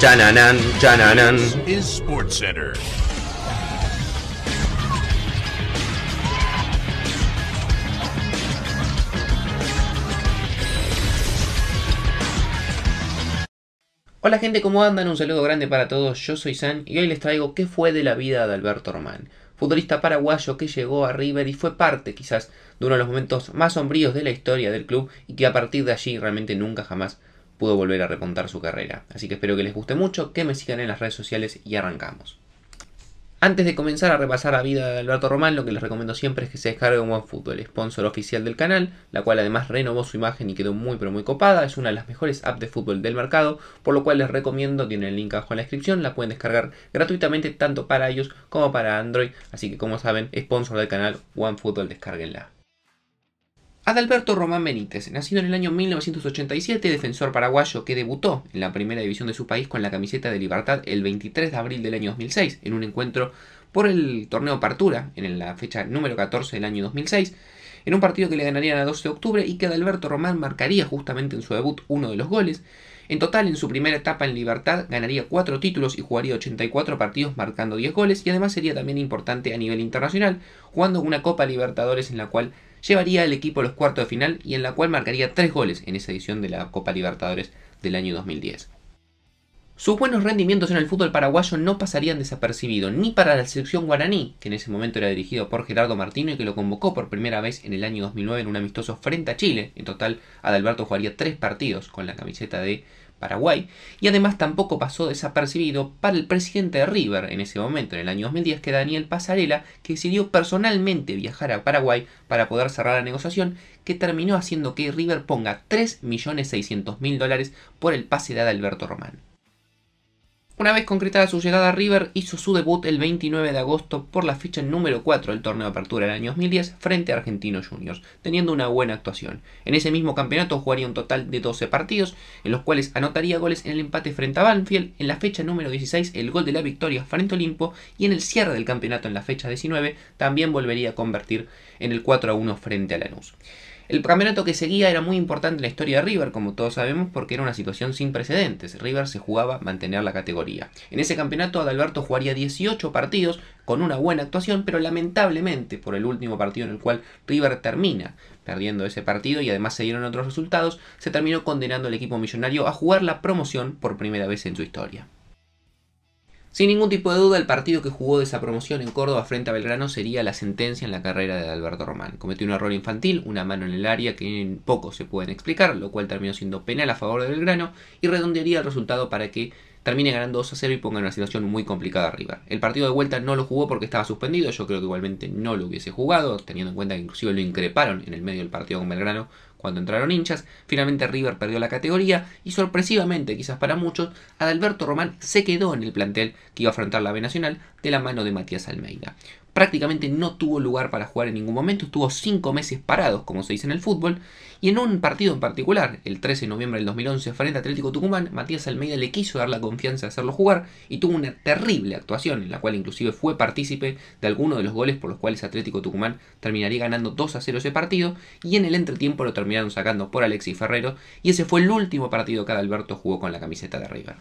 Chananan, chananan. Sports Hola gente, ¿cómo andan? Un saludo grande para todos, yo soy San y hoy les traigo qué fue de la vida de Alberto Román, futbolista paraguayo que llegó a River y fue parte quizás de uno de los momentos más sombríos de la historia del club y que a partir de allí realmente nunca jamás pudo volver a repontar su carrera. Así que espero que les guste mucho, que me sigan en las redes sociales y arrancamos. Antes de comenzar a repasar la vida de Alberto Román, lo que les recomiendo siempre es que se descarguen OneFootball, sponsor oficial del canal, la cual además renovó su imagen y quedó muy pero muy copada, es una de las mejores apps de fútbol del mercado, por lo cual les recomiendo, tienen el link abajo en la descripción, la pueden descargar gratuitamente tanto para ellos como para Android, así que como saben, sponsor del canal OneFootball, descarguenla. Adalberto Román Benítez, nacido en el año 1987, defensor paraguayo que debutó en la primera división de su país con la camiseta de Libertad el 23 de abril del año 2006, en un encuentro por el torneo Partura, en la fecha número 14 del año 2006, en un partido que le ganarían a 12 de octubre y que Adalberto Román marcaría justamente en su debut uno de los goles. En total, en su primera etapa en Libertad, ganaría cuatro títulos y jugaría 84 partidos marcando 10 goles y además sería también importante a nivel internacional, jugando una Copa Libertadores en la cual llevaría al equipo a los cuartos de final y en la cual marcaría tres goles en esa edición de la Copa Libertadores del año 2010. Sus buenos rendimientos en el fútbol paraguayo no pasarían desapercibidos ni para la selección guaraní, que en ese momento era dirigido por Gerardo Martino y que lo convocó por primera vez en el año 2009 en un amistoso frente a Chile. En total, Adalberto jugaría tres partidos con la camiseta de Paraguay, y además tampoco pasó desapercibido para el presidente de River en ese momento, en el año 2010, que Daniel Pasarela, que decidió personalmente viajar a Paraguay para poder cerrar la negociación, que terminó haciendo que River ponga 3.600.000 dólares por el pase de Alberto Román. Una vez concretada su llegada a River, hizo su debut el 29 de agosto por la ficha número 4 del torneo de apertura del año 2010 frente a Argentinos Juniors, teniendo una buena actuación. En ese mismo campeonato jugaría un total de 12 partidos, en los cuales anotaría goles en el empate frente a Banfield, en la fecha número 16 el gol de la victoria frente a Olimpo y en el cierre del campeonato en la fecha 19 también volvería a convertir en el 4 a 1 frente a Lanús. El campeonato que seguía era muy importante en la historia de River, como todos sabemos, porque era una situación sin precedentes. River se jugaba mantener la categoría. En ese campeonato Adalberto jugaría 18 partidos con una buena actuación, pero lamentablemente por el último partido en el cual River termina perdiendo ese partido y además se dieron otros resultados, se terminó condenando al equipo millonario a jugar la promoción por primera vez en su historia. Sin ningún tipo de duda, el partido que jugó de esa promoción en Córdoba frente a Belgrano sería la sentencia en la carrera de Alberto Román. Cometió un error infantil, una mano en el área que en poco se pueden explicar, lo cual terminó siendo penal a favor de Belgrano y redondearía el resultado para que termine ganando 2 a 0 y ponga en una situación muy complicada arriba. El partido de vuelta no lo jugó porque estaba suspendido, yo creo que igualmente no lo hubiese jugado, teniendo en cuenta que inclusive lo increparon en el medio del partido con Belgrano cuando entraron hinchas. Finalmente River perdió la categoría y sorpresivamente, quizás para muchos, Adalberto Román se quedó en el plantel que iba a afrontar la B Nacional de la mano de Matías Almeida. Prácticamente no tuvo lugar para jugar en ningún momento, estuvo cinco meses parados, como se dice en el fútbol, y en un partido en particular, el 13 de noviembre del 2011 frente a Atlético Tucumán, Matías Almeida le quiso dar la confianza de hacerlo jugar y tuvo una terrible actuación, en la cual inclusive fue partícipe de alguno de los goles por los cuales Atlético Tucumán terminaría ganando 2 a 0 ese partido, y en el entretiempo lo terminó terminaron sacando por Alexis Ferrero y ese fue el último partido que Adalberto jugó con la camiseta de River.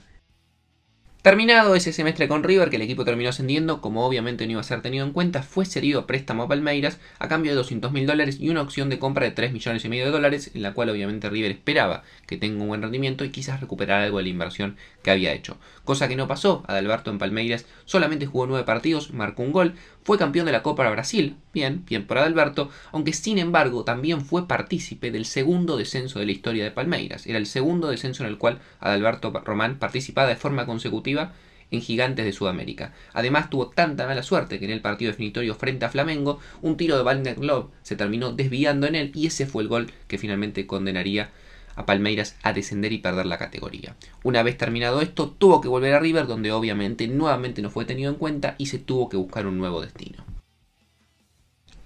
Terminado ese semestre con River, que el equipo terminó ascendiendo, como obviamente no iba a ser tenido en cuenta, fue cedido a préstamo a Palmeiras a cambio de 200 mil dólares y una opción de compra de 3 millones y medio de dólares, en la cual obviamente River esperaba que tenga un buen rendimiento y quizás recuperar algo de la inversión que había hecho. Cosa que no pasó, Adalberto en Palmeiras solamente jugó 9 partidos, marcó un gol, fue campeón de la Copa Brasil, bien, bien por Adalberto, aunque sin embargo también fue partícipe del segundo descenso de la historia de Palmeiras. Era el segundo descenso en el cual Adalberto Román participaba de forma consecutiva en Gigantes de Sudamérica. Además tuvo tanta mala suerte que en el partido definitorio frente a Flamengo, un tiro de Wagner Globe se terminó desviando en él y ese fue el gol que finalmente condenaría a Palmeiras a descender y perder la categoría. Una vez terminado esto, tuvo que volver a River, donde obviamente nuevamente no fue tenido en cuenta y se tuvo que buscar un nuevo destino.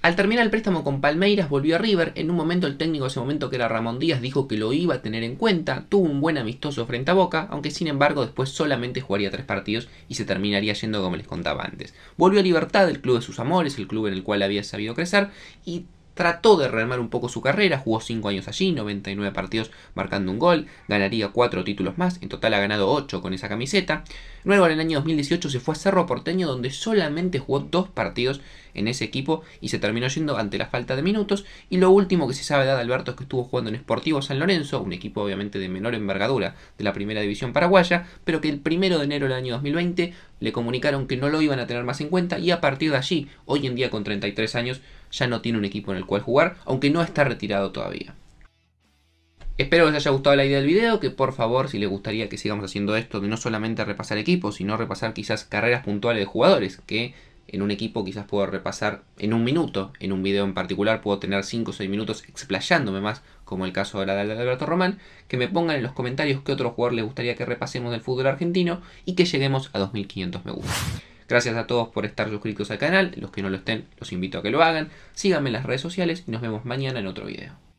Al terminar el préstamo con Palmeiras volvió a River, en un momento el técnico de ese momento que era Ramón Díaz dijo que lo iba a tener en cuenta, tuvo un buen amistoso frente a Boca, aunque sin embargo después solamente jugaría tres partidos y se terminaría yendo como les contaba antes. Volvió a Libertad, el club de sus amores, el club en el cual había sabido crecer, y trató de rearmar un poco su carrera, jugó 5 años allí, 99 partidos marcando un gol, ganaría 4 títulos más, en total ha ganado 8 con esa camiseta. Luego en el año 2018 se fue a Cerro Porteño donde solamente jugó 2 partidos en ese equipo y se terminó yendo ante la falta de minutos. Y lo último que se sabe de Alberto es que estuvo jugando en Sportivo San Lorenzo, un equipo obviamente de menor envergadura de la primera división paraguaya, pero que el primero de enero del año 2020 le comunicaron que no lo iban a tener más en cuenta y a partir de allí, hoy en día con 33 años, ya no tiene un equipo en el cual jugar, aunque no está retirado todavía. Espero que les haya gustado la idea del video, que por favor si les gustaría que sigamos haciendo esto de no solamente repasar equipos, sino repasar quizás carreras puntuales de jugadores, que en un equipo quizás puedo repasar en un minuto, en un video en particular puedo tener 5 o 6 minutos explayándome más, como el caso de la de Alberto Román, que me pongan en los comentarios qué otro jugador les gustaría que repasemos del fútbol argentino y que lleguemos a 2500 me gusta. Gracias a todos por estar suscritos al canal, los que no lo estén los invito a que lo hagan, síganme en las redes sociales y nos vemos mañana en otro video.